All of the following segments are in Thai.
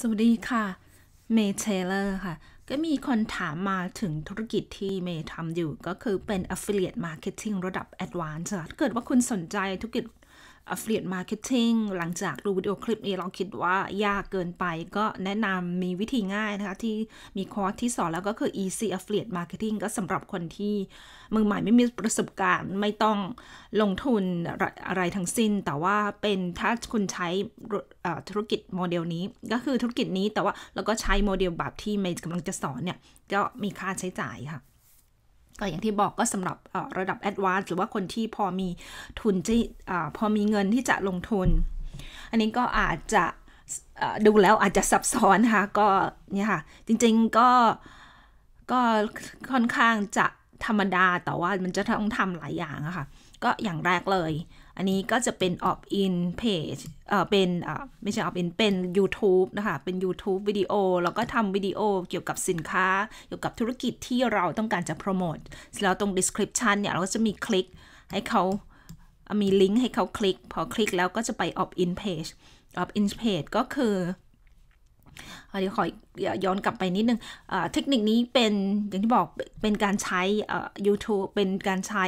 สวัสดีค่ะเมย์เทเลอร์ค่ะ ก็มีคนถามมาถึงธุรกิจที่เมย์ทำอยู่ ก็คือเป็น Affiliate Marketing ระดับ Advanced ถ้าเกิดว่าคุณสนใจธุรกิจ affiliate marketing หลังจากดูวิดีโอคลิปนี้เราคิดว่ายากเกินไปก็แนะนำมีวิธีง่ายนะคะ ที่มีคอร์สที่สอนแล้วก็คือ easy affiliate marketing ก็สำหรับคนที่มือใหม่ไม่มีประสบการณ์ไม่ต้องลงทุนอะไรทั้งสิ้น แต่ว่าเป็นถ้าคุณใช้ธุรกิจโมเดลนี้ก็คือธุรกิจนี้แต่ว่าแล้วก็ใช้โมเดลแบบที่เมย์กำลังจะสอนเนี่ย ก็มีค่าใช้จ่ายค่ะก็อย่างที่บอกก็สำหรับระดับแอดวานซ์หรือว่าคนที่พอมีทุนที่พอมีเงินที่จะลงทุน อันนี้ก็อาจจะดูแล้วอาจจะซับซ้อนนะคะก็เนี่ยค่ะ จริงๆก็ก็ค่อนข้างจะธรรมดาแต่ว่ามันจะต้องทำหลายอย่างอะค่ะ ก็อย่างแรกเลยอันนี้ก็จะเป็น opt in page เอ่อ เป็น อ่า ไม่ใช่ opt in เป็น YouTube นะคะ เป็น YouTube วิดีโอ แล้วก็ทำวิดีโอเกี่ยวกับสินค้า เกี่ยวกับธุรกิจที่เราต้องการจะโปรโมทแล้วตรง description เนี่ย เราก็จะมีคลิก ให้เขามีลิงก์ให้เขาคลิก พอคลิกแล้วก็จะไป opt in page opt in page ก็คือเดี๋ยวขอย้อนกลับไปนิดนึงเทคนิคนี้เป็นอย่างที่บอกเป็นการใช้ YouTube เป็นการใช้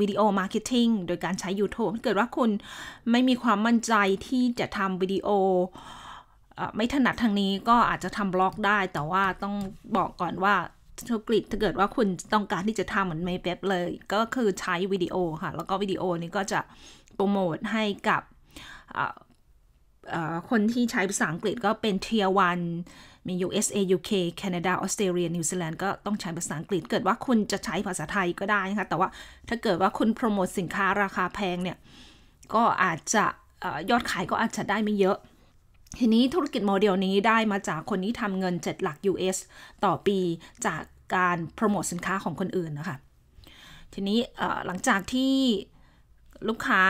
วิดีโอมาร์เก็ตติ้งโดยการใช้ YouTube ถ้าเกิดว่าคุณไม่มีความมั่นใจที่จะทำวิดีโอไม่ถนัดทางนี้ก็อาจจะทำบล็อกได้ แต่ว่าต้องบอกก่อนว่าธุรกิจถ้าเกิดว่าคุณต้องการที่จะทำเหมือนเมเป๊บเลย ก็คือใช้วิดีโอค่ะแล้วก็วิดีโอนี้ก็จะโปรโมทให้กับคนที่ใช้ภาษาอังกฤษก็เป็นเทียวัน มี USA UK แคนาดาออสเตรเลียนิวซีแลนด์ก็ต้องใช้ภาษาอังกฤษ เกิดว่าคุณจะใช้ภาษาไทยก็ได้นะคะ แต่ว่าถ้าเกิดว่าคุณโปรโมทสินค้าราคาแพงเนี่ย ก็อาจจะยอดขายก็อาจจะได้ไม่เยอะ ทีนี้ธุรกิจโมเดลนี้ได้มาจากคนที่ทำเงิน 7 หลัก US ต่อปีจากการโปรโมทสินค้าของคนอื่นนะคะทีนี้หลังจากที่ลูกค้า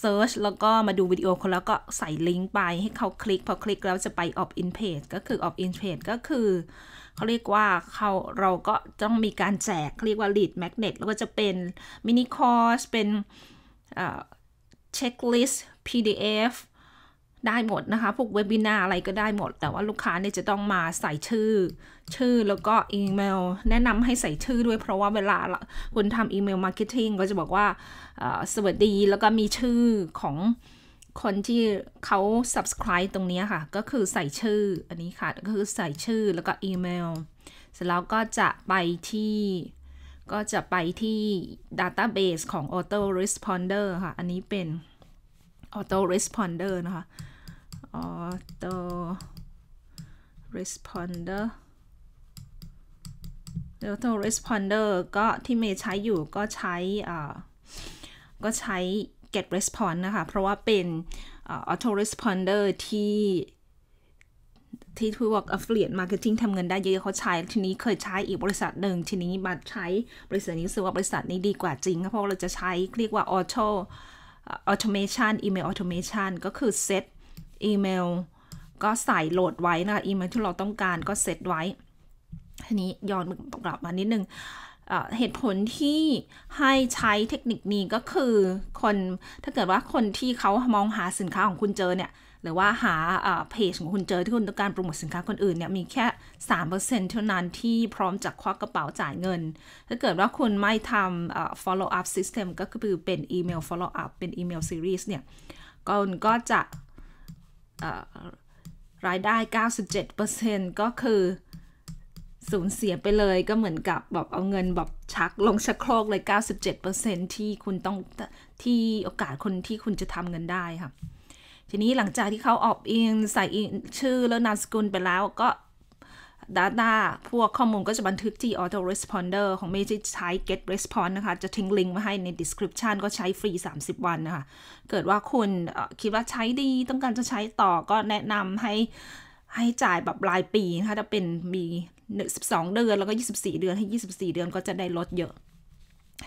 เซิร์ชแล้วก็มาดูวิดีโอคนแล้วก็ใส่ลิงก์ไปให้เขาคลิก พอคลิกแล้วจะไป opt in page ก็คือ opt in page ก็คือ เขาเรียกว่าเขาเราก็ต้องมีการแจก เรียกว่า lead magnet แล้วก็จะเป็นมินิคอร์สเป็นเช็คลิสต์ PDF ได้หมดนะคะพวกเว็บบินาอะไรก็ได้หมด แต่ว่าลูกค้าเนี่ยจะต้องมาใส่ชื่อชื่อแล้วก็อีเมล แนะนำให้ใส่ชื่อด้วยเพราะว่าเวลาคุณทำอีเมลมาร์เก็ตติ้งก็จะบอกว่าสวัสดีแล้วก็มีชื่อของคนที่เขา subscribe ตรงนี้ค่ะ ก็คือใส่ชื่ออันนี้ค่ะ ก็คือใส่ชื่อแล้วก็อีเมลเสร็จแล้วก็จะไปที่ก็จะไปที่ database ของ auto responder ค่ะ อันนี้เป็น auto responder นะคะ auto responder วตัว responder ก็ที่เมย์ใช้อยู่ก็ใช้ก็ใช้ get response นะคะ เพราะว่าเป็น auto responder ที่ที่ผู้บอก affiliate marketing ทำเงินได้เยอะเขาใช้ ทีนี้เคยใช้อีกบริษัทหนึ่งทีนี้มาใช้บริษัทนี้ซึ่งึว่าบริษัทนี้ดีกว่าจริง เพราะเราจะใช้เรียกว่า auto automation email automation ก็คือ set อีเมลก็ใส่โหลดไว้นะคะอีเมลที่เราต้องการก็เซตไว้ทีนี้ย้อนกลับมานิดนึงเหตุผลที่ให้ใช้เทคนิคนี้ก็คือคนถ้าเกิดว่าคนที่เขามองหาสินค้าของคุณเจอเนี่ย หรือว่าหาเพจของคุณเจอที่คุณต้องการโปรโมทสินค้าคนอื่นเนี่ย มีแค่ 3%เท่านั้นที่พร้อมจะควักกระเป๋าจ่ายเงิน ถ้าเกิดว่าคุณไม่ทำ follow up system ก็คือเป็นอีเมล follow up เป็นอีเมล series เนี่ยก็จะรายได้ 97%ก็คือสูญเสียไปเลยก็เหมือนกับแบบเอาเงินแบบชักลงชักโครกเลย 97%ที่คุณต้องที่โอกาสคนที่คุณจะทำเงินได้ค่ะ ทีนี้หลังจากที่เขาออกอินใส่ชื่อแล้วนามสกุลไปแล้วก็ Data พวกข้อมูลก็จะบันทึกที่ Auto Responder ของเมจิใช้ Get Response นะคะ จะทิ้งลิงก์ไว้ให้ใน Description ก็ใช้ฟรี 30 วันนะคะ เกิดว่าคุณคิดว่าใช้ดีต้องการจะใช้ต่อก็แนะนำให้ให้จ่ายแบบรายปีนะคะจะเป็นมี 12 เดือนแล้วก็ 24 เดือนให้ 24 เดือนก็จะได้ลดเยอะ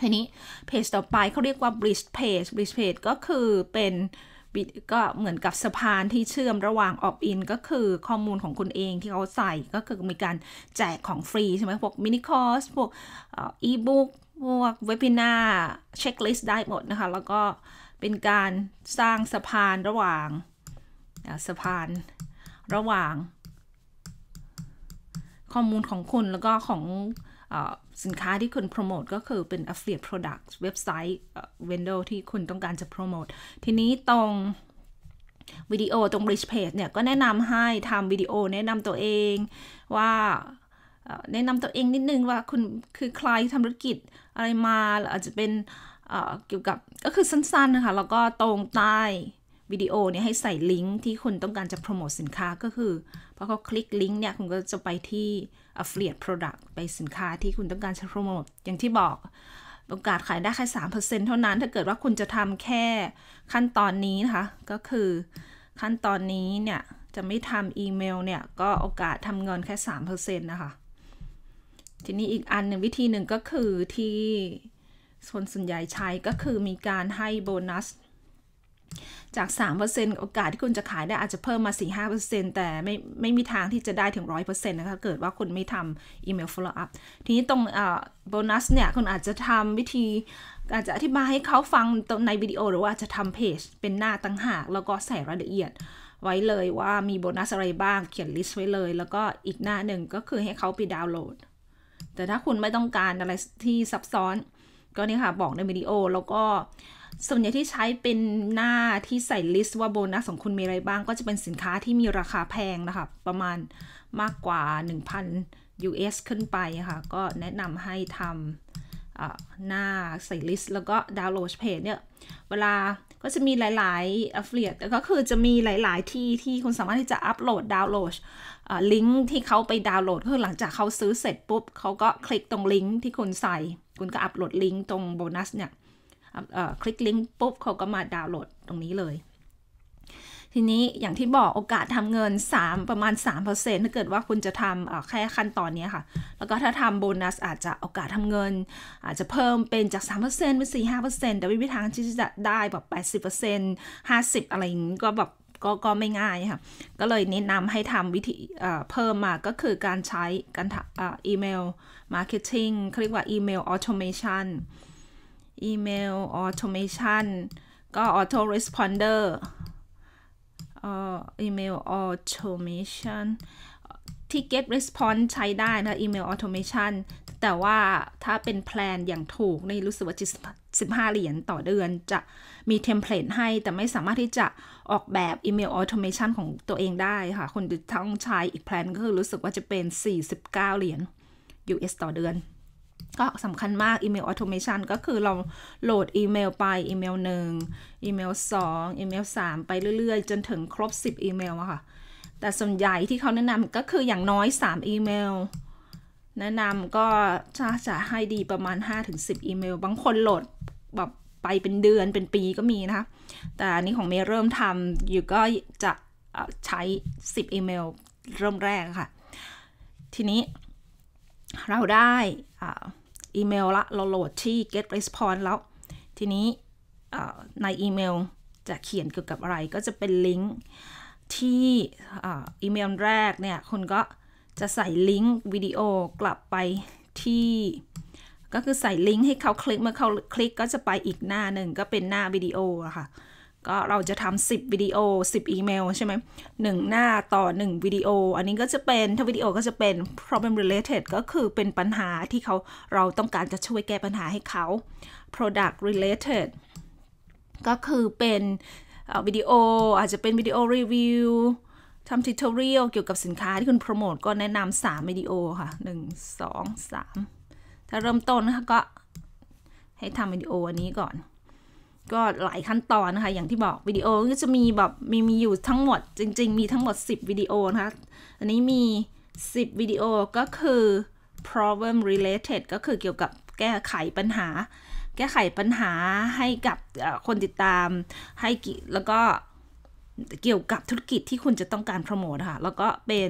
ทีนี้เพจต่อไปเขาเรียกว่า bridge page bridge page ก็คือเป็นก็เหมือนกับสะพานที่เชื่อมระหว่างออฟอินก็คือข้อมูลของคุณเองที่เขาใส่ก็คือมีการแจกของฟรีใช่ไหมพวกมินิคอร์สพวกอีบุ๊กพวกเว็บินาเช็คลิสต์ได้หมดนะคะ แล้วก็เป็นการสร้างสะพานระหว่างสะพานระหว่างข้อมูลของคุณแล้วก็ของสินค้าที่คุณโปรโมทก็คือเป็น affiliate product เว็บไซต์ vendor ที่คุณต้องการจะโปรโมททีนี้ตรงวิดีโอตรง bridge page เนี่ย ก็แนะนำให้ทำวิดีโอแนะนำตัวเองว่าแนะนำตัวเองนิดนึงว่าคุณคือใครทำธุรกิจอะไรมาหรืออาจจะเป็นเกี่ยวกับก็คือสั้น ๆ นะคะ แล้วก็ตรงใต้ วิดีโอเนี่ยให้ใส่ลิงก์ที่คุณต้องการจะโปรโมทสินค้าก็คือพอเขาคลิกลิงก์เนี่ยคุณก็จะไปที่ affiliate product ไปสินค้าที่คุณต้องการจะโปรโมทอย่างที่บอกโอกาสขายได้แค่3%เเท่านั้นถ้าเกิดว่าคุณจะทำแค่ขั้นตอนนี้นะคะ ก็คือขั้นตอนนี้เนี่ย จะไม่ทำอีเมลเนี่ย ก็โอกาสทำเงินแค่ 3%นะคะ ทีนี้อีกอันหนึ่งวิธีหนึ่งก็คือที่คนส่วนใหญ่ใช้ก็คือมีการให้โบนัสจาก 3%โอกาสที่คุณจะขายได้อาจจะเพิ่มมา 4-5%แต่ไม่ไม่มีทางที่จะได้ถึง 100%นะคะ เกิดว่าคุณไม่ทำอีเมล follow up ทีนี้ตรงโบนัสเนี่ยคุณอาจจะทำวิธีอาจจะอธิบายให้เขาฟังตรงในวิดีโอหรือว่าจะทำเพจเป็นหน้าตั้งหาก แล้วก็ใส่รายละเอียดไว้เลยว่ามีโบนัสอะไรบ้างเขียนลิสต์ไว้เลยแล้วก็อีกหน้าหนึ่งก็คือให้เขาไปดาวน์โหลด แต่ถ้าคุณไม่ต้องการอะไรที่ซับซ้อน ก็นี่ค่ะบอกในวิดีโอแล้วก็ส่วนใหญ่ที่ใช้เป็นหน้าที่ใส่ลิสต์ว่าโบนัสของคุณมีอะไรบ้าง ก็จะเป็นสินค้าที่มีราคาแพงนะคะประมาณมากกว่า 1,000 US ขึ้นไปค่ะ ก็แนะนำให้ทำหน้าใส่ลิสต์แล้วก็ดาวน์โหลดเพจเนี่ยเวลาก็จะมีหลายๆ affiliate ก็คือจะมีหลาย ๆ ที่ที่คุณสามารถที่จะอัปโหลดดาวน์โหลดลิงก์ที่เขาไปดาวน์โหลดคือหลังจากเขาซื้อเสร็จปุ๊บเขาก็คลิกตรงลิงก์ที่คุณใส่คุณก็อัปโหลดลิงก์ตรงโบนัสเนี่ยคลิกลิงก์ปุ๊บเขาก็มาดาวน์โหลดตรงนี้เลย ทีนี้อย่างที่บอกโอกาสทำเงิน 3 ประมาณ 3%ถ้าเกิดว่าคุณจะทำแค่ขั้นตอนนี้ค่ะ แล้วก็ถ้าทำโบนัส อาจจะโอกาสทำเงินอาจจะเพิ่มเป็นจาก3%เป็น4-5%แต่วิธีทางที่จะได้แบบ80% 50 อะไรอย่างนี้ก็แบบก็ก็ไม่ง่ายค่ะ ก็เลยแนะนำให้ทำวิธีเพิ่มมาก็คือการใช้การอีเมล มาร์เก็ตติ้งเขาเรียกว่าอีเมลออโตเมชันอีเมลออโตเมชันก็ออโตรีสปอนเดอร์อีเมลออโตเมชันที่ get response ใช้ได้นะ email automation แต่ว่าถ้าเป็นแพลนอย่างถูกในรู้สึกว่าจ15 เหรียญต่อเดือนจะมีเทมเพลตให้แต่ไม่สามารถที่จะออกแบบ email automation ของตัวเองได้ค่ะคนจต้องใช้อีกแพลนก็คือรู้สึกว่าจะเป็น 49 เหรียญ US ต่อเดือนก็สำคัญมากอีเมลออโตเมชันก็คือเราโหลดอีเมลไปอีเมลหนึ่งอีเมลสองอีเมลสามไปเรื่อยๆ จนถึงครบ 10อีเมลอะค่ะ แต่ส่วนใหญ่ที่เขาแนะนำก็คืออย่างน้อย3อีเมลแนะนำก็จะจะให้ดีประมาณ 5-10 อีเมลบางคนโหลดแบบไปเป็นเดือนเป็นปีก็มีนะคะแต่นี่ของเมย์เริ่มทำอยู่ก็จะใช้ 10อีเมลเริ่มแรกค่ะ ทีนี้เราได้ออีเมลละเราโหลดที่ get response แล้ว ทีนี้ในอีเมลจะเขียนเกี่ยวกับอะไรก็จะเป็นลิงก์ที่อีเมลแรกเนี่ย คุณก็จะใส่ลิงก์วิดีโอกลับไปที่ ก็คือใส่ลิงก์ให้เขาคลิกเมื่อเขาคลิกก็จะไปอีกหน้าหนึ่งก็เป็นหน้าวิดีโอะค่ะก็เราจะทำ10วิดีโอ 10 อีเมลใช่ไหมหนึ่งหน้าต่อ 1วิดีโอ อันนี้ก็จะเป็นถ้าวิดีโอก็จะเป็น problem related ก็คือเป็นปัญหาที่เขาเราต้องการจะช่วยแก้ปัญหาให้เขา product related ก็คือเป็นวิดีโออาจจะเป็นวิดีโอรีวิวทำทิทอเรียลเกี่ยวกับสินค้าที่คุณโปรโมทก็แนะนำ3วิดีโอค่ะ 1 2 3 ถ้าเริ่มต้นนะคะก็ให้ทำวิดีโออันนี้ก่อนก็หลายขั้นตอนนะคะ อย่างที่บอกวิดีโอก็จะมีแบบมีมีอยู่ทั้งหมดจริงๆ มีทั้งหมด 10วิดีโอนะคะ อันนี้มี 10วิดีโอก็คือ problem related ก็คือเกี่ยวกับแก้ไขปัญหา แก้ไขปัญหาให้กับคนติดตามให้แล้วก็เกี่ยวกับธุรกิจที่คุณจะต้องการโปรโมทค่ะแล้วก็เป็น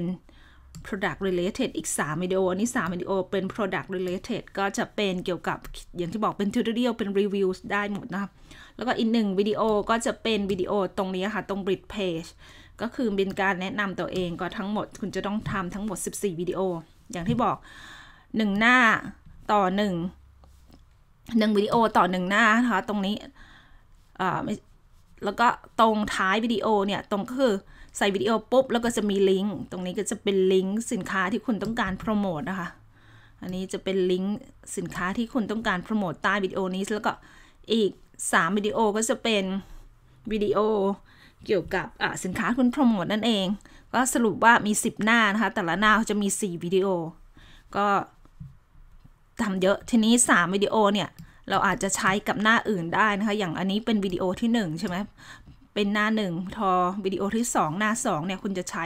product related อีก 3วิดีโอนี้3วิดีโอเป็น product related ก็จะเป็นเกี่ยวกับ อย่างที่บอกเป็น tutorial เป็น review ได้หมดนะคะแล้วก็อีกหนึ่งวิดีโอก็จะเป็นวิดีโอตรงนี้ค่ะ ตรง bridge page ก็คือเป็นการแนะนำตัวเองก็ทั้งหมดคุณจะต้องทำทั้งหมด 14วิดีโอ อย่างที่บอก 1 หน้าต่อ 1 1วิดีโอต่อ 1 หน้านะคะตรงนี้แล้วก็ตรงท้ายวิดีโอเนี่ย ตรงก็คือใส่วิดีโอปุ๊บแล้วก็จะมีลิงก์ตรงนี้ก็จะเป็นลิงก์สินค้าที่คุณต้องการโปรโมทนะคะอันนี้จะเป็นลิงก์สินค้าที่คุณต้องการโปรโมทใต้วิดีโอนี้ แล้วก็อีก3วิดีโอก็จะเป็นวิดีโอเกี่ยวกับสินค้าคุณโปรโมทนั่นเอง ก็สรุปว่ามี 10 หน้านะคะแต่ละหน้าจะมี 4วิดีโอ ก็ทำเยอะทีนี้ 3วิดีโอเนี่ยเราอาจจะใช้กับหน้าอื่นได้นะคะอย่างอันนี้เป็นวิดีโอที่1ใช่ไหมเป็นหน้า 1 ทอวิดีโอที่ 2 หน้า2เนี่ยคุณจะใช้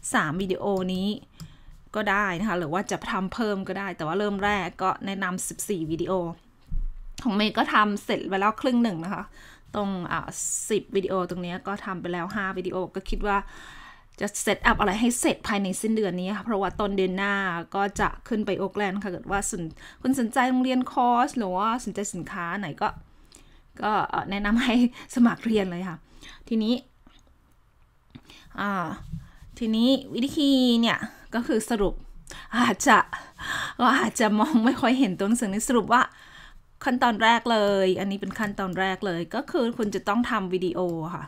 3วิดีโอนี้ก็ได้นะคะหรือว่าจะทำเพิ่มก็ได้ แต่ว่าเริ่มแรกก็แนะนำ14วิดีโอของเมย์ก็ทำเสร็จไปแล้วครึ่งหนึ่งนะคะ ตรงอ่าสิวิดีโอตรงนี้ก็ทำไปแล้ว 5 วิดีโอก็คิดว่าจะเซตอัพอะไรให้เสร็จภายในสิ้นเดือนนี้ค่ะเพราะว่าต้นเดือนหน้าก็จะขึ้นไปโอเกแลนด์ค่ะเกิดว่าสนคุณสนใจโรงเรียนคอร์สหรือว่าสนใจสินค้าไหนก็ก็แนะนำให้สมัครเรียนเลยค่ะทีนี้ทีนี้วิธีเนี่ยก็คือสรุป อาจจะ ก็อาจจะมองไม่ค่อยเห็นตัวหนังสือนี้สรุปว่า ขั้นตอนแรกเลย อันนี้เป็นขั้นตอนแรกเลย ก็คือคุณจะต้องทำวิดีโอค่ะ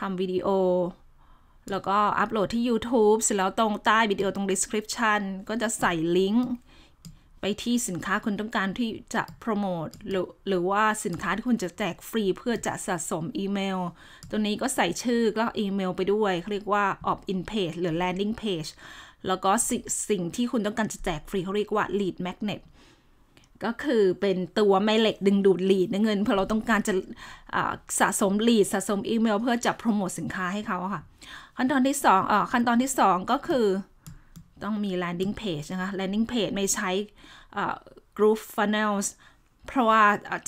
ทำวิดีโอ แล้วก็อัปโหลดที่ YouTube เสร็จแล้วตรงใต้วิดีโอตรง description ก็จะใส่ลิงก์ไปที่สินค้าคุณต้องการที่จะโปรโมทหรือหรือว่าสินค้าที่คุณจะแจกฟรีเพื่อจะสะสมอีเมลตัวนี้ก็ใส่ชื่อก็อีเมลไปด้วยเขาเรียกว่า opt in page หรือ landing page แล้วก็สิ่งที่คุณต้องการจะแจกฟรีเขาเรียกว่า lead magnet ก็คือเป็นตัวแม่เหล็กดึงดูดลีดเงินเพราะเราต้องการจะสะสมลีดสะสมอีเมล เพื่อจะโปรโมทสินค้าให้เขาค่ะขั้นตอนที่2ออขั้นตอนที่ 2 ก็คือต้องมี landing page นะคะ landing page ไม่ใช้ group funnels เพราะว่า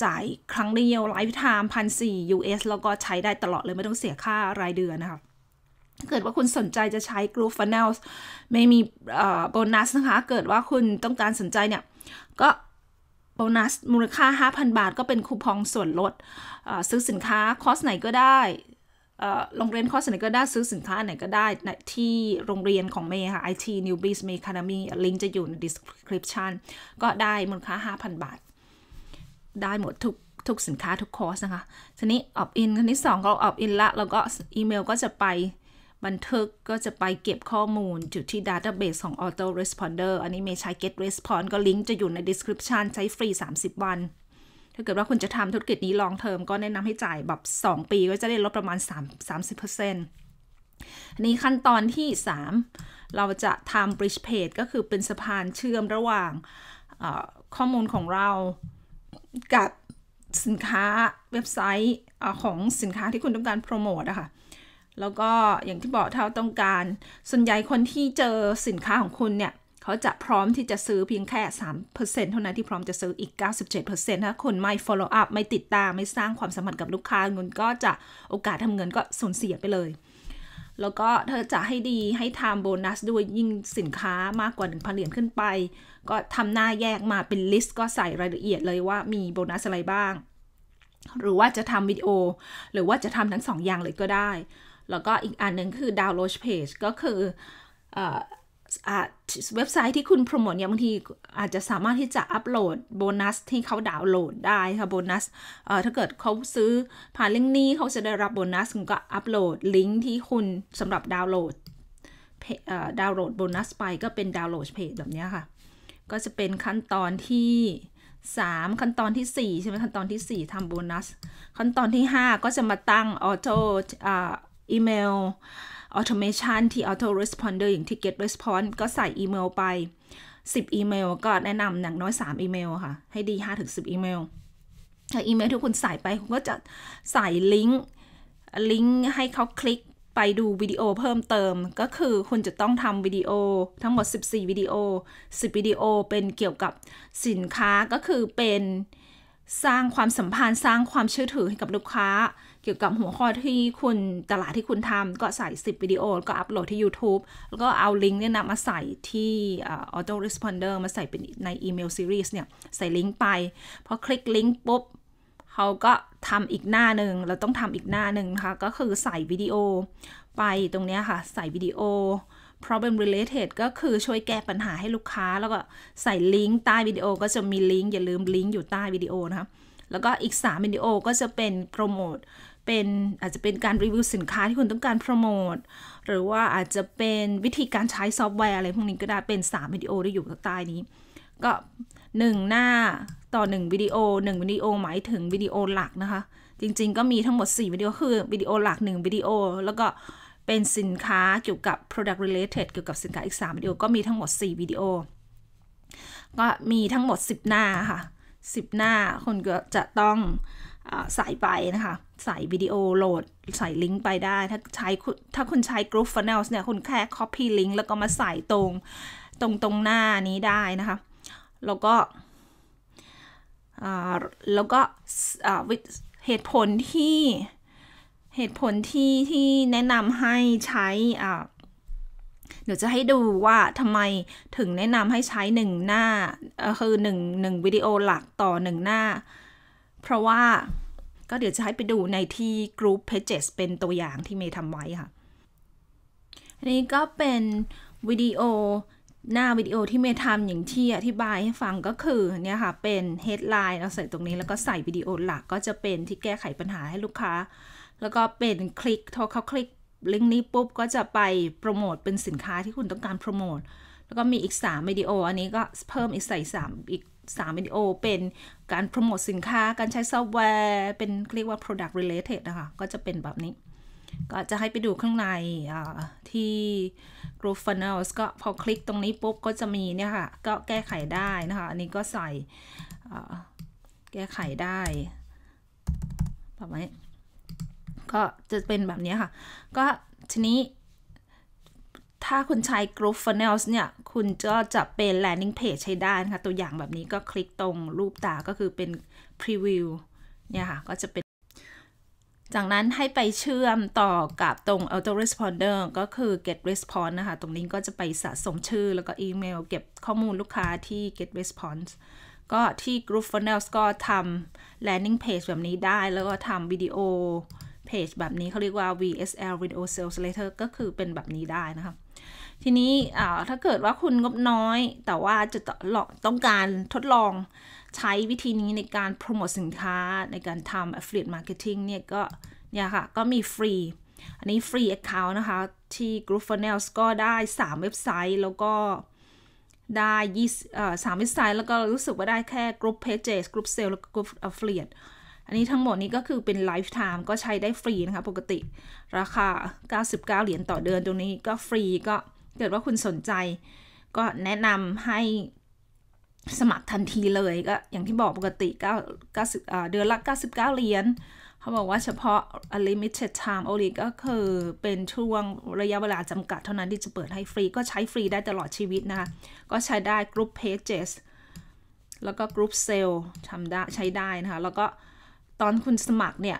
จ่ายครั้งเดียว l i ฟ e t i m e พันสี่ US แล้วก็ใช้ได้ตลอดเลยไม่ต้องเสียค่ารายเดือนนะคะเกิดว่าคุณสนใจจะใช้ Group Funnels ไม่มีโบนัสนะคะ เกิดว่าคุณต้องการสนใจเนี่ย ก็โบนัส มูลค่า 5,000 บาทก็เป็นคูปองส่วนลดซื้อสินค้า คอสไหนก็ได้โรงเรียนคอรเสนก็ได้ซื้อสินค้าไหนก็ได้ที่โรงเรียนของเมย์ค่ะ IT New b i e s z May Academy ลิงก์จะอยู่ใน description ก็ได้มูลค่า 5,000 บาท ได้หมดทุกทุกสินค้าทุกคอร์สนะคะทีนี้ออฟอินีรั้งที่2ก็ออฟอินละแล้วก็อีเมลก็จะไปบันทึกก็จะไปเก็บข้อมูลจุดที่เตอร์เบสของออโต้รีสปอนเดอันนี้เมย์ใช้ Get Response ก็ลิงก์จะอยู่ใน Description ใช้ฟรี 30 วันถ้าเกิดว่าคุณจะทำธุรกิจนี้ลองเทอมก็แนะนำให้จ่ายแบบ 2 ปีก็จะได้ลดประมาณ3 30%อันนี้ขั้นตอนที่ 3 เราจะทำ bridge page ก็คือเป็นสะพานเชื่อมระหว่างข้อมูลของเรากับสินค้าเว็บไซต์ของสินค้าที่คุณต้องการโปรโมทอะคะ่ะแล้วก็อย่างที่บอกถ้าต้องการส่วนใหญ่คนที่เจอสินค้าของคุณเนี่ยเขาจะพร้อมที่จะซื้อเพียงแค่ 3%เท่านั้นที่พร้อมจะซื้ออีก 97%ถ้าคนไม่ follow up ไม่ติดตาม ไม่สร้างความสัมพันธ์กับลูกค้าเงินก็จะโอกาสทำเงินก็สูญเสียไปเลย แล้วก็เธอจะให้ดีให้ทำโบนัสด้วยยิ่งสินค้ามากกว่า 1,000 เหรียญขึ้นไป ก็ทำหน้าแยกมาเป็นลิสต์ก็ใส่รายละเอียดเลยว่ามีโบนัสอะไรบ้าง หรือว่าจะทำวิดีโอหรือว่าจะทำทั้งสองอย่างเลยก็ได้ แล้วก็อีกอันหนึ่งคือ download page ก็คือเว็บไซต์ที่คุณโปรโมทเนี่ยบางที อาจจะสามารถที่จะอัปโหลดโบนัสที่เขาดาวน์โหลดได้ค่ะโบนัสถ้าเกิดเขาซื้อผ่านลิงก์นี้เขาจะได้รับโบนัสคุณก็อัปโหลดลิงก์ที่คุณสำหรับดาวน์โหลดดาวน์โหลดโบนัสไปก็เป็นดาวน์โหลดเพจแบบนี้ค่ะ ก็จะเป็นขั้นตอนที่ 3 ขั้นตอนที่ 4 ใช่ไหมขั้นตอนที่ 4ทำโบนัสขั้นตอนที่ 5 ก็จะมาตั้งออโต้อีเมลออโตเมชันที่อ u t o r ร s สปอนเดอย่างที่ get response ก็ใส่อีเมลไป 10 อีเมลก็แนะนำอย่างน้อย 3 อีเมลค่ะ ให้ดี5-10 อีเมลถ้าอีเมลที่คุณใส่ไปคุณก็จะใส่ลิงก์ลิงก์ให้เขาคลิกไปดูวิดีโอเพิ่มเติม ก็คือคุณจะต้องทำวิดีโอทั้งหมด 14 วิดีโอ 10 วิดีโอเป็นเกี่ยวกับสินค้าก็คือเป็นสร้างความสัมพันธ์สร้างความเชื่อถือให้กับลูกค้าเกี่ยวกับหัวข้อที่คุณตลาดที่คุณทำก็ใส่ 10 วิดีโอ ก็อัปโหลดที่ YouTube แล้วก็เอาลิงก์เนี่ยนะมาใส่ที่ออโต้รีสปอนเดอร์มาใส่เป็นในอีเมลซีรีส์เนี่ย ใส่ลิงก์ไปพอคลิกลิงก์ปุ๊บเขาก็ทำอีกหน้าหนึ่งเราต้องทำอีกหน้าหนึ่งนะคะก็คือใส่วิดีโอไปตรงเนี้ยค่ะ ใส่วิดีโอ problem related ก็คือช่วยแก้ปัญหาให้ลูกค้า แล้วก็ใส่ลิงก์ใต้วิดีโอก็จะมีลิงก์อย่าลืมลิงก์อยู่ใต้วิดีโอนะคะแล้วก็อีก3วิดีโอก็จะเป็นโปรโมทเป็นอาจจะเป็นการรีวิวสินค้าที่คุณต้องการโปรโมท หรือว่าอาจจะเป็นวิธีการใช้ซอฟต์แวร์อะไร พวกนี้ก็ได้เป็น3วิดีโอที่อยู่ใต้นี้ ก็ 1 หน้าต่อ1วิดีโอ1วิดีโอหมายถึงวิดีโอหลักนะคะ จริง ๆ ก็มีทั้งหมด 4วิดีโอคือวิดีโอหลัก1วิดีโอ แล้วก็เป็นสินค้าเกี่ยวกับ product related เกี่ยวกับสินค้าอีก3วิดีโอก็มีทั้งหมด 4วิดีโอ ก็มีทั้งหมด10หน้าค่ะ10หน้าคนก็จะต้องสายไปนะคะ ใส่วิดีโอโหลดใส่ลิงก์ไปได้ ถ้าใช้ถ้าคุณใช้ Group Funnels เนี่ยคุณแค่ Copy ลิงก์แล้วก็มาใส่ตรงตรงตรงหน้านี้ได้นะคะ แล้วก็แล้วก็เหตุผลที่เหตุผลที่ที่แนะนำให้ใช้เดี๋ยวจะให้ดูว่าทำไมถึงแนะนำให้ใช้หนึ่งหน้าคือหนึ่งหนึ่งวิดีโอหลักต่อหนึ่งหน้าเพราะว่าก็เดี๋ยวจะให้ไปดูในที่ Group Pages เป็นตัวอย่างที่เมย์ทำไว้ค่ะ อันนี้ก็เป็นวิดีโอหน้าวิดีโอที่เมย์ทำอย่างที่อธิบายให้ฟังก็คือเนี่ยค่ะ เป็น headline เราใส่ตรงนี้แล้วก็ใส่วิดีโอหลักก็จะเป็นที่แก้ไขปัญหาให้ลูกค้า แล้วก็เป็นคลิกทอเขาคลิก ลิงก์นี้ปุ๊บ ก็จะไปโปรโมทเป็นสินค้าที่คุณต้องการโปรโมท แล้วก็มีอีก 3วิดีโออันนี้ก็เพิ่มอีกใส่ 3 อีก3 วิดีโอเป็นการโปรโมทสินค้าการใช้ซอฟต์แวร์ เป็นเรียกว่า product related นะคะ ก็จะเป็นแบบนี้ ก็จะให้ไปดูข้างในที่ Group Funnels ก็พอคลิกตรงนี้ปุ๊บก็จะมีเนี่ยค่ะ ก็แก้ไขได้นะคะ อันนี้ก็ใส่แก้ไขได้แบบนี้ก็จะเป็นแบบนี้ค่ะ ก็ทีนี้ถ้าคุณใช้ Group Funnels เนี่ย คุณก็จะเป็น Landing Page ใช้ได้นะคะตัวอย่างแบบนี้ก็คลิกตรงรูปตา ก็คือเป็น Preview เนี่ยค่ะ ก็จะเป็น จากนั้นให้ไปเชื่อมต่อกับตรง Auto Responder ก็คือ Get Response นะคะ ตรงนี้ก็จะไปสะสมชื่อ แล้วก็อีเมลเก็บข้อมูลลูกค้าที่ Get Response ก็ที่ Group Funnels ก็ทำ Landing Page แบบนี้ได้ แล้วก็ทำวิดีโอเพจแบบนี้เขาเรียกว่า VSL Video Sales Letter ก็คือเป็นแบบนี้ได้นะครับทีนี้ถ้าเกิดว่าคุณงบน้อยแต่ว่าจะต้องการทดลองใช้วิธีนี้ในการโปรโมทสินค้าในการทำ affiliate marketing เนี่ยก็เนี่ยค่ะก็มีฟรี อันนี้ฟรี account นะคะ ที่ Group Funnels ก็ได้3เว็บไซต์ แล้วก็ได้ยี่สามเว็บไซต์ แล้วก็รู้สึกว่าได้แค่ Group Pages Group Sale แล้วก็ Group Affiliate อันนี้ทั้งหมดนี้ก็คือเป็น lifetime ก็ใช้ได้ฟรีนะคะ ปกติราคา 99 เหรียญต่อเดือนตรงนี้ก็ฟรีก็เกิดว่าคุณสนใจ ก็แนะนำให้สมัครทันทีเลยก็อย่างที่บอกปกติ9 9เดือนละ 99 เหรียญเขาบอกว่าเฉพาะ l i m i t e d time only ก็คือเป็นช่วงระยะเวลาจำกัดเท่านั้นที่จะเปิดให้ฟรี ก็ใช้ฟรีได้ตลอดชีวิตนะคะ ก็ใช้ได้ group pages แล้วก็ group sale ทำได้ใช้ได้นะคะ แล้วก็ตอนคุณสมัครเนี่ย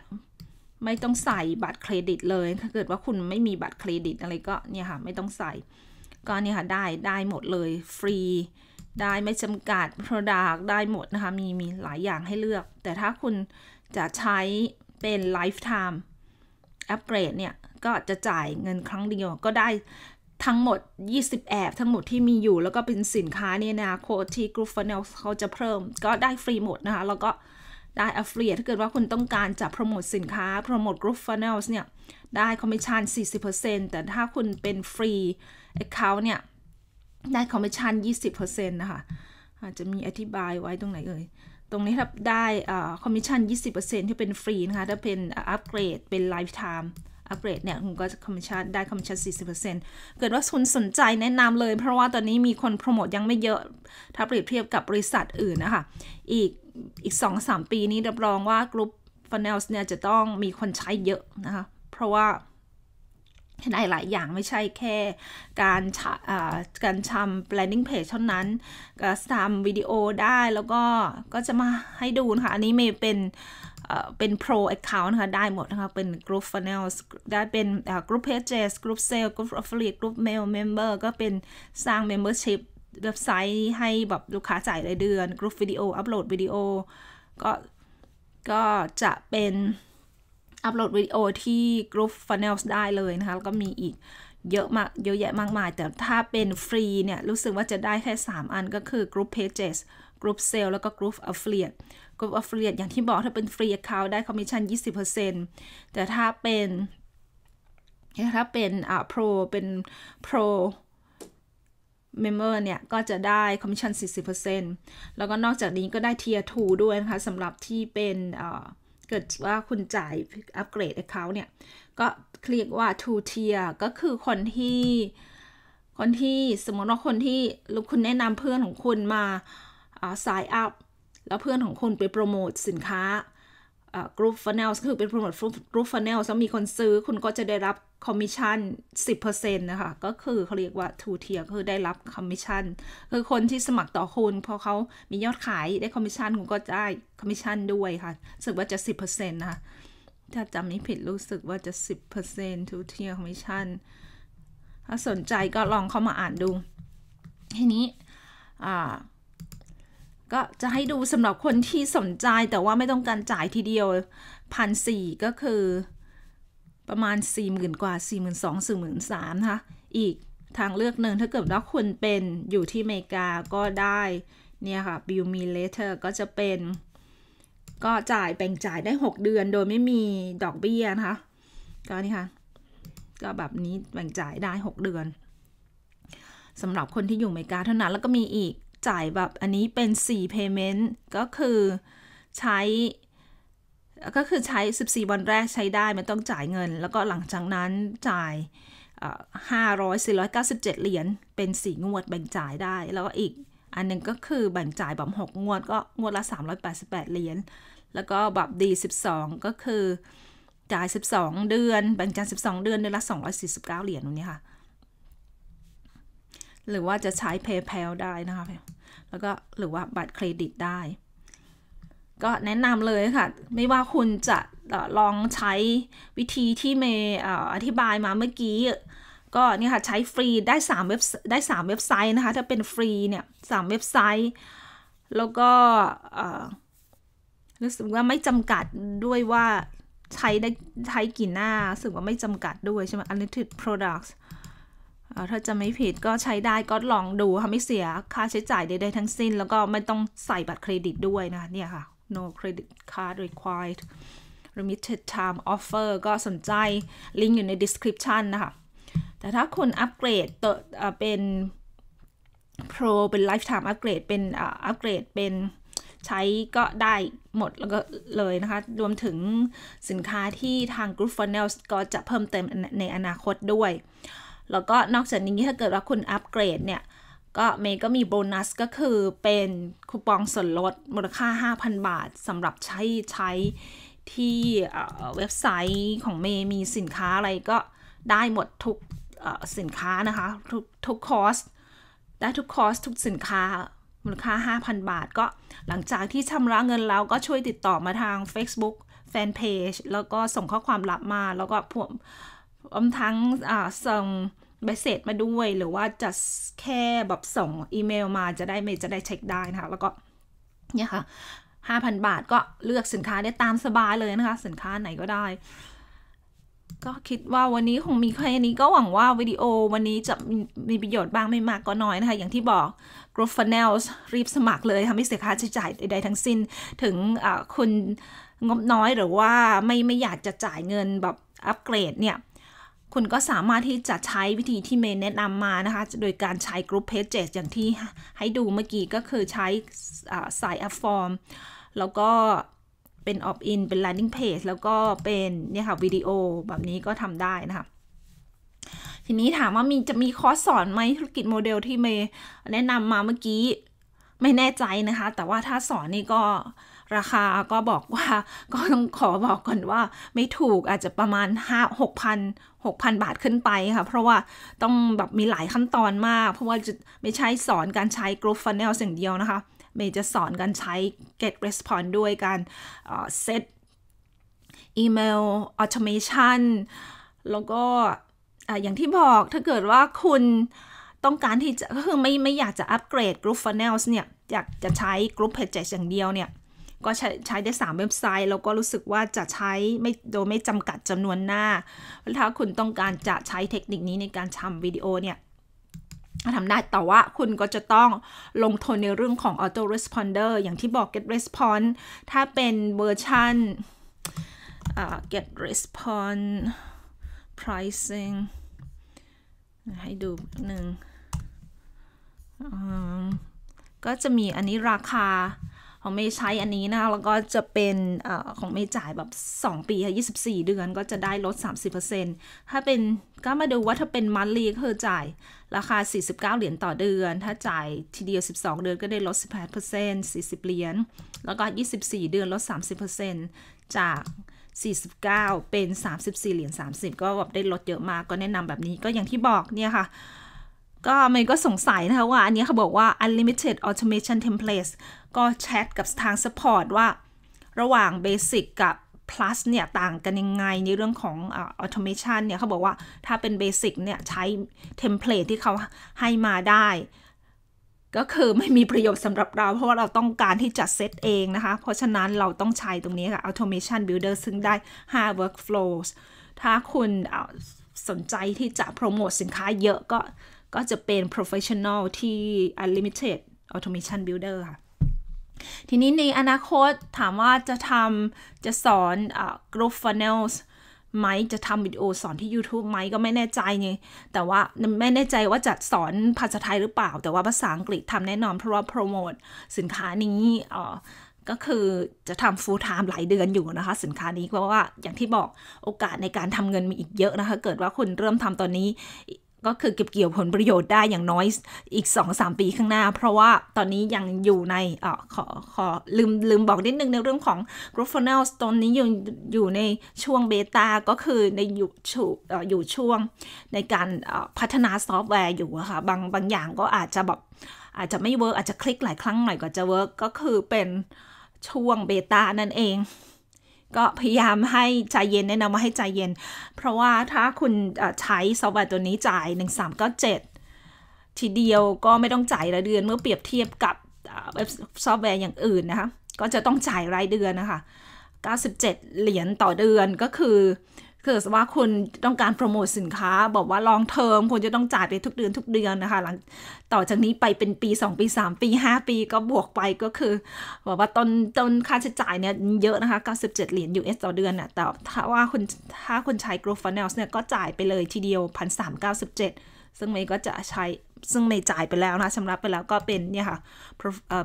ไม่ต้องใส่บัตรเครดิตเลยถ้าเกิดว่าคุณไม่มีบัตรเครดิต อะไรก็เนี่ยค่ะไม่ต้องใส่ก็เนี่ยค่ะได้ได้หมดเลยฟรีได้ไม่จำกัด Product ได้หมดนะคะมีมีหลายอย่างให้เลือก แต่ถ้าคุณจะใช้เป็น lifetime upgrade เนี่ยก็จะจ่ายเงินครั้งเดียวก็ได้ทั้งหมด 20 แอบทั้งหมดที่มีอยู่แล้วก็เป็นสินค้าเนี่ยนะโคที่กรุ p f ฟ n นลเขาจะเพิ่ม ก็ได้ฟรีหมดนะคะแล้วก็ได้ affiliate ถ้าเกิดว่าคุณต้องการจะโปรโมทสินค้า โปรโมท group funnels เนี่ยได้คอมมิชชั่น40%แต่ถ้าคุณเป็นฟรี account เนี่ย ได้คอมมิชชั่น20%นะคะอาจจะมีอธิบายไว้ตรงไหนเอ่ยตรงนี้ถ้าได้คอมมิชชั่น20%ที่เป็นฟรีนะคะถ้าเป็นอัปเกรดเป็น lifetime อัปเกรดเนี่ยคุณก็จะคอมมิชชั่นได้คอมมิชชั่น40%เกิดว่าคุณสนใจแนะนำเลยเพราะว่าตอนนี้มีคนโปรโมทยังไม่เยอะถ้าเปรียบเทียบกับบริษัทอื่นนะคะอีกอีก 2-3 ปีนี้รับรองว่ากลุ่มฟันเนลส์เนี่ยจะต้องมีคนใช้เยอะนะคะ เพราะว่าได้หลายอย่างไม่ใช่แค่การชการทำ planning page เท่านั้น ก็ทำวิดีโอได้แล้วก็ก็จะมาให้ดูนะคะ อันนี้เมเป็นเป็น pro account นะคะ ได้หมดนะคะ เป็น group funnels ได้เป็น group pages group sale group affiliate group mail member ก็เป็นสร้าง membership เว็บไซต์ให้แบบลูกค้าจ่ายรายเดือนก r ุ u p วิดีโออัปโหลดวิดีโอก็ก็จะเป็นอัปโหลดวิดีโอที่ก r ุ u p Funnels ได้เลยนะคะ แล้วก็มีอีกเยอะมากเยอะแยะมากมาย แต่ถ้าเป็นฟรีเนี่ย รู้สึกว่าจะได้แค่ 3 อันก็คือก r ุ u p Pages ก r ุ u p Sale แล้วก็ก r ุ u p Affiliate กลุ่มเฟ f i l อย่างที่บอกถ้าเป็นฟรี e a c ได้คอมมิชชั่น 20%แต่ถ้าเป็นถ้าเป็นอ่าโปรเป็นโปรเมมเบอร์เนี่ย ก็จะได้คอมมิชชั่น 40%แล้วก็นอกจากนี้ก็ได้เียร์2ด้วยนะคะสำหรับที่เป็นอ่าเกิดว่าคุณจ่ายอัปเกรด account เนี่ย ก็เรียกว่า2 w o tier ก็คือคนที่คนที่สมมติว่าคนที่คุณแนะนำเพื่อนของคุณมาสายอัพแล้วเพื่อนของคุณไปโปรโมทสินค้ากรุ๊ปฟันเนลคือเป็นโปรโมทกรุ๊ปฟันเนลแล้วมีคนซื้อคุณก็จะได้รับคอมมิชชั่น10%นะคะก็คือเขาเรียกว่าทูเทียคือได้รับคอมมิชชั่นคือคนที่สมัครต่อคุณพอเขามียอดขายได้คอมมิชชั่นคุณก็ได้คอมมิชชั่นด้วยค่ะรู้สึกว่าจะ 10%นะคะถ้าจำไม่ผิดรู้สึกว่าจะ 10%ทูเทียคอมมิชชั่นถ้าสนใจก็ลองเข้ามาอ่านดูทีนี้อ่าก็จะให้ดูสำหรับคนที่สนใจแต่ว่าไม่ต้องการจ่ายทีเดียวพันสี่ก็คือประมาณ4มื่นกว่า4ี่หมื่นะคะอีกทางเลือกหนึ่งถ้าเกิดว่าคุณเป็นอยู่ที่อเมริกา ก็ได้ เนี่ยค่ะ bill me later ก็จะเป็น ก็จ่ายแบ่งจ่ายได้ 6 เดือนโดยไม่มีดอกเบี้ยนะคะก็นี่ค่ะก็แบบนี้แบ่งจ่ายได้ 6 เดือนสำหรับคนที่อยู่อเมริกาเท่านั้นแล้วก็มีอีกจ่ายแบบอันนี้เป็น 4 payment ก็คือใช้ก็คือใช้ 14 วันแรกใช้ได้ไม่ต้องจ่ายเงิน แล้วก็หลังจากนั้นจ่าย500 497 เหรียญเป็น 4 งวดแบ่งจ่ายได้ แล้วก็อีกอันนึงก็คือแบ่งจ่ายแบบ 6 งวดก็งวดละ 388 เหรียญแล้วก็แบบดี12ก็คือจ่าย 12 เดือนแบ่งจ่าย 12 เดือนเดือนละ 249 เหรียญตรงนี้ค่ะหรือว่าจะใช้ PayPal ได้นะคะแล้วก็หรือว่าบัตรเครดิตได้ ก็แนะนำเลยค่ะ ไม่ว่าคุณจะลองใช้วิธีที่เมย์อธิบายมาเมื่อกี้ ก็เนี่ยค่ะใช้ฟรีได้3เว็บได้3เว็บไซต์นะคะ ถ้าเป็นฟรีเนี่ยสเว็บไซต์ แล้วก็รู้สึกว่าไม่จำกัดด้วยว่าใช้ได้ใช้กี่หน้ารู้สึกว่าไม่จำกัดด้วยใช่ไหม unlimited products ถ้าจะไม่ผิดก็ใช้ได้ก็ลองดูค่ะ ไม่เสียค่าใช้จ่ายใดๆทั้งสิ้นแล้วก็ไม่ต้องใส่บัตรเครดิตด้วยนะเนี่ยค่ะ no credit card required limited time offer ก็สนใจ ลิงก์อยู่ใน description นะคะ แต่ถ้าคุณอัปเกรดเตเป็น pro เป็น lifetime อัปเกรดเป็นอัปเกรดเป็นใช้ก็ได้หมดแล้วก็เลยนะคะ รวมถึงสินค้าที่ทาง Group Funnels ก็จะเพิ่มเติมในอนาคตด้วยแล้วก็นอกจากนี้ถ้าเกิดว่าคุณอัปเกรดเนี่ยก็เมย์ก็มีโบนัสก็คือเป็นคูปองส่วนลดมูลค่า 5,000 บาทสำหรับใช้ใช้ที่เว็บไซต์ของเมย์มีสินค้าอะไรก็ได้หมดทุกสินค้านะคะ ทุกทุกคอร์ส ได้ทุกคอร์ส ทุกสินค้ามูลค่า 5,000 บาทก็หลังจากที่ชำระเงินแล้วก็ช่วยติดต่อมาทาง Facebook Fanpage แล้วก็ส่งข้อความลับมาแล้วก็พวกรวมทั้งส่งเบเสร็จมาด้วย หรือว่าจะแค่แบบส่งอีเมลมาจะได้ไม่จะได้เช็คได้นะคะแล้วก็เนี่ยค่ะ 5,000 บาทก็เลือกสินค้าได้ตามสบายเลยนะคะ สินค้าไหนก็ได้ ก็คิดว่าวันนี้คงมีแค่นี้ก็หวังว่าวิดีโอวันนี้จะมีประโยชน์บ้างไม่มากก็น้อยนะคะ อย่างที่บอก g r o u p f u n n e l s รีบสมัครเลยทำใไม่เสียค่าใช้จ่ายใดๆทั้งสิ้นถึงคุณงบน้อยหรือว่าไม่ไม่อยากจะจ่ายเงินแบบอัปเกรด เนี่ยคุณก็สามารถที่จะใช้วิธีที่เมย์แนะนำมานะคะ โดยการใช้กรุ๊ปเพจเจอย่างที่ ให้ดูเมื่อกี้ก็คือใช้สายอัพฟอร์มแล้วก็เป็นออฟอินเป็น landing page แล้วก็เป็นเนี่ยค่ะวิดีโอแบบนี้ก็ทำได้นะคะทีนี้ถามว่ามีจะมีคอร์สสอนไหมธุรกิจโมเดลที่เมย์แนะนำมาเมื่อกี้ไม่แน่ใจนะคะ แต่ว่าถ้าสอนนี่ก็ ราคาก็บอกว่าก็ต้องขอบอกก่อนว่า ไม่ถูกอาจจะประมาณ5 6 0 0 0 6,000 บาทขึ้นไปค่ะ เพราะว่าต้องแบบมีหลายขั้นตอนมาก เพราะว่าจะไม่ใช่สอนการใช้ Group Funnel สิ่งเดียวนะคะเมย์จะสอนการใช้ Get Response ด้วยการเซตอีเมล Automation แล้วก็อย่างที่บอกถ้าเกิดว่าคุณต้องการที่จะก็คือไม่ไม่อยากจะอัปเกรด Group Funnels เนี่ย อยากจะใช้ Group Pages อย่างเดียวเนี่ยก็ใช้ใช้ได้3เว็บไซต์ แล้วก็รู้สึกว่าจะใช้ไม่โดยไม่จำกัดจำนวนหน้า ถ้าคุณต้องการจะใช้เทคนิคนี้ในการทำวิดีโอเนี่ยทำได้แต่ว่าคุณก็จะต้องลงทุนในเรื่องของ auto responder อย่างที่บอก get response ถ้าเป็นเวอร์ชัน get response pricing ให้ดูหนึ่ง ก็จะมีอันนี้ราคาของเมย์ใช้อันนี้นะแล้วก็จะเป็นอของเมย์จ่ายแบบ2ปี่24 เดือนก็จะได้ลด 30%ถ้าเป็นก็มาดูว่าถ้าเป็นมันลีก็อจ่าย ราคา49เหรียญต่อเดือน ถ้าจ่ายทีเดียว 12 เดือนก็ได้ลด18% 40เหรียญแล้วก็ 24 เดือนลด 30%จาก49เป็น34เหรียญ30 ก็แบบได้ลดเยอะมากก็แนะนำแบบนี้ก็อย่างที่บอกเนี่ยค่ะก็มันก็สงสัยนะคะว่าอันนี้เขาบอกว่า unlimited automation templates ก็แชทกับทาง support ว่าระหว่าง basic กับ plus เนี่ย ต่างกันยังไงในเรื่องของ automation เนี่ย เขาบอกว่าถ้าเป็น basic เนี่ยใช้ template ที่เขาให้มาได้ ก็คือไม่มีประโยชน์สำหรับเราเพราะว่าเราต้องการที่จะเซตเองนะคะ เพราะฉะนั้นเราต้องใช้ตรงนี้ค่ะ automation builder ซึ่งได้ 5 workflows ถ้าคุณสนใจที่จะโปรโมทสินค้าเยอะก็ก็จะเป็น professional ที่ unlimited automation builder ค่ะ ทีนี้ในอนาคตถามว่าจะทำจะสอน growth funnels ไหมจะทำวิดีโอสอนที่ YouTube ไหมก็ไม่แน่ใจไงแต่ว่าไม่แน่ใจว่าจะสอนภาษาไทยหรือเปล่า แต่ว่าภาษาอังกฤษทำแน่นอนเพราะว่าโปรโมทสินค้านี้ เอ่อ ก็คือจะทำ full time หลายเดือนอยู่นะคะ สินค้านี้เพราะว่าอย่างที่บอกโอกาสในการทำเงินมีอีกเยอะนะคะ เกิดว่าคุณเริ่มทำตอนนี้ก็คือเก็บเกี่ยวผลประโยชน์ได้อย่างน้อยอีก 2-3 ปีข้างหน้า เพราะว่าตอนนี้ยังอยู่ในเออขอขอลืมลืมบอกนิดนึงในเรื่องของ g r o f o n a l ตอนนี้อยู่อยู่ในช่วงเบต้าก็คือในอยู่ช่วอยู่ช่วงในการพัฒนาซอฟต์แวร์อยู่ค่ะ บางบางอย่างก็อาจจะแบบอาจจะไม่เวิร์กอาจจะคลิกหลายครั้งหน่อยกว่าจะเวิร์กก็คือเป็นช่วงเบต้านั่นเองก็พยายามให้ใจเย็น แนะนำว่าให้ใจเย็น เพราะว่าถ้าคุณใช้ซอฟต์แวร์ตัวนี้จ่าย 1397ทีเดียวก็ไม่ต้องจ่ายรายเดือนเมื่อเปรียบเทียบกับเว็บซอฟต์แวร์อย่างอื่นนะคะ ก็จะต้องจ่ายรายเดือนนะคะ97 เหรียญต่อเดือนก็คือเกิดว่าคุณต้องการโปรโมทสินค้า บอกว่าลองเทอมคุณจะต้องจ่ายไปทุกเดือนทุกเดือนนะคะหลังต่อจากนี้ไปเป็นปี 2 ปี 3 ปี 5 ปีก็บวกไปก็คือ บอกว่าต้นต้นค่าใช้จ่ายเนี่ยเยอะนะคะ 97เหรียญ US ต่อเดือนน่ะแต่ถ้าว่าคุณถ้าคุณใช้ g r o w f u n n e l s เนี่ยก็จ่ายไปเลยทีเดียว 1,397 ซึ่งเมย์ก็จะใช้ซึ่งเมย์จ่ายไปแล้วนะชำระไปแล้วก็เป็นเนี่ยค่ะ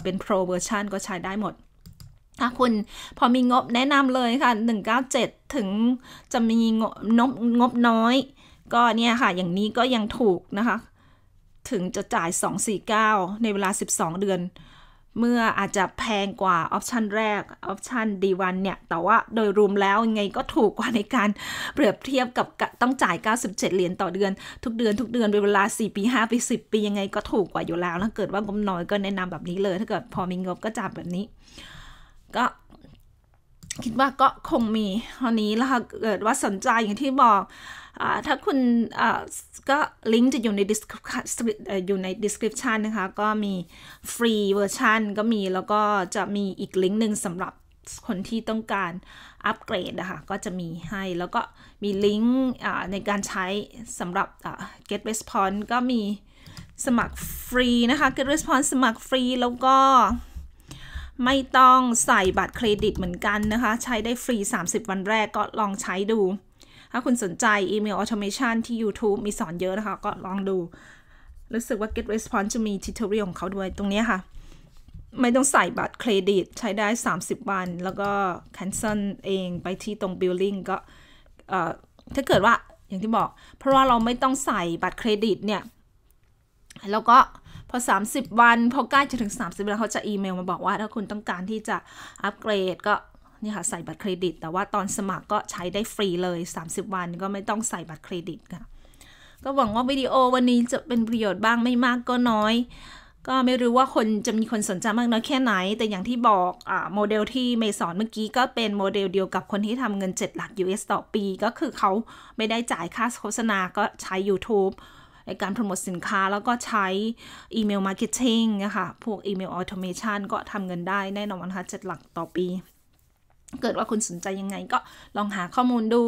เป็น pro version ก็ใช้ได้หมดถ้าคุณพอมีงบแนะนำเลยค่ะ 197 ถึงจะมีงบงบน้อย ก็เนี่ยค่ะ อย่างนี้ก็ยังถูกนะคะ ถึงจะจ่าย 249 ในเวลา 12 เดือน เมื่ออาจจะแพงกว่าออปชันแรกออปชันดีวันเนี่ย แต่ว่าโดยรวมแล้วยังไงก็ถูกกว่าในการเปรียบเทียบกับต้องจ่าย 97 เหรียญต่อเดือน ทุกเดือนทุกเดือนเป็นเวลา 4 ปี 5 ปี 10 ปียังไงก็ถูกกว่าอยู่แล้ว ถ้าเกิดว่างบน้อยก็แนะนำแบบนี้เลย ถ้าเกิดพอมีงบก็จ่ายแบบนี้ก็คิดว่าก็คงมีตอนนี้แล้วเกิดว่าสนใจอย่างที่บอกอถ้าคุณก็ลิงก์จะอยู่ในอยู่ใน description นะคะ ก็มีฟรีเวอร์ชันก็มีแล้วก็จะมีอีกลิงก์หนึ่งสำหรับคนที่ต้องการอัปเกรดนะคะ ก็จะมีให้แล้วก็มีลิงก์ในการใช้สำหรับ get response ก็มีสมัครฟรีนะคะ get response สมัครฟรี แล้วก็ไม่ต้องใส่บัตรเครดิตเหมือนกันนะคะ ใช้ได้ฟรี 30 วันแรกก็ลองใช้ดู ถ้าคุณสนใจอีเมลออโตเมชันที่ YouTube มีสอนเยอะนะคะ ก็ลองดู รู้สึกว่า Get Response จะมีทิ t o r i a l ของเขาด้วยตรงนี้ค่ะ ไม่ต้องใส่บัตรเครดิต ใช้ได้ 30 วัน แล้วก็ cancel เองไปที่ตรง billing ก็ถ้าเกิดว่าอย่างที่บอก เพราะว่าเราไม่ต้องใส่บัตรเครดิตเนี่ยแล้วก็พอ30 วัน พอใกล้จะถึง 30วันเขาจะอีเมลมาบอกว่าถ้าคุณต้องการที่จะอัปเกรดก็ นี่ค่ะ ใส่บัตรเครดิต แต่ว่าตอนสมัครก็ใช้ได้ฟรีเลย 30 วันก็ไม่ต้องใส่บัตรเครดิตค่ะก็หวังว่า วิดีโอวันนี้จะเป็นประโยชน์บ้างไม่มากก็น้อย ก็ไม่รู้ว่าคนจะมีคนสนใจมากน้อยแค่ไหน แต่อย่างที่บอกอโมเดลที่เมสอนเมื่อกี้ก็เป็นโมเดลเดียวกับคนที่ทำเงิน 7 หลัก US ต่อปี ก็คือเขาไม่ได้จ่ายค่าโฆษณาก็ใช้ YouTube ในการโปรโมทสินค้าแล้วก็ใช้อีเมลมาร์เก็ตติ้งนะคะพวกอีเมลออโตเมชันก็ทำเงินได้ แน่นอนนะคะเจ็ดหลักต่อปี เกิดว่าคุณสนใจยังไงก็ลองหาข้อมูลดู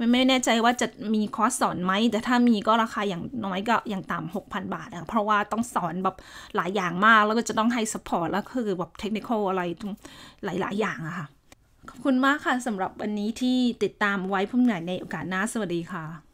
มันไม่แน่ใจว่าจะมีคอร์สสอนไหม แต่ถ้ามีก็ราคาอย่างน้อยก็อย่างต่ำ6,000 บาทนะเพราะว่าต้องสอนแบบหลายอย่างมากแล้วก็จะต้องให้สปอร์ตแล้วคือแบบเทคนิคอะไรหลายหลายอย่างอะค่ะ ขอบคุณมากค่ะสำหรับวันนี้ที่ติดตามไว้พบกหนในโอกาสหน้าสวัสดีค่ะ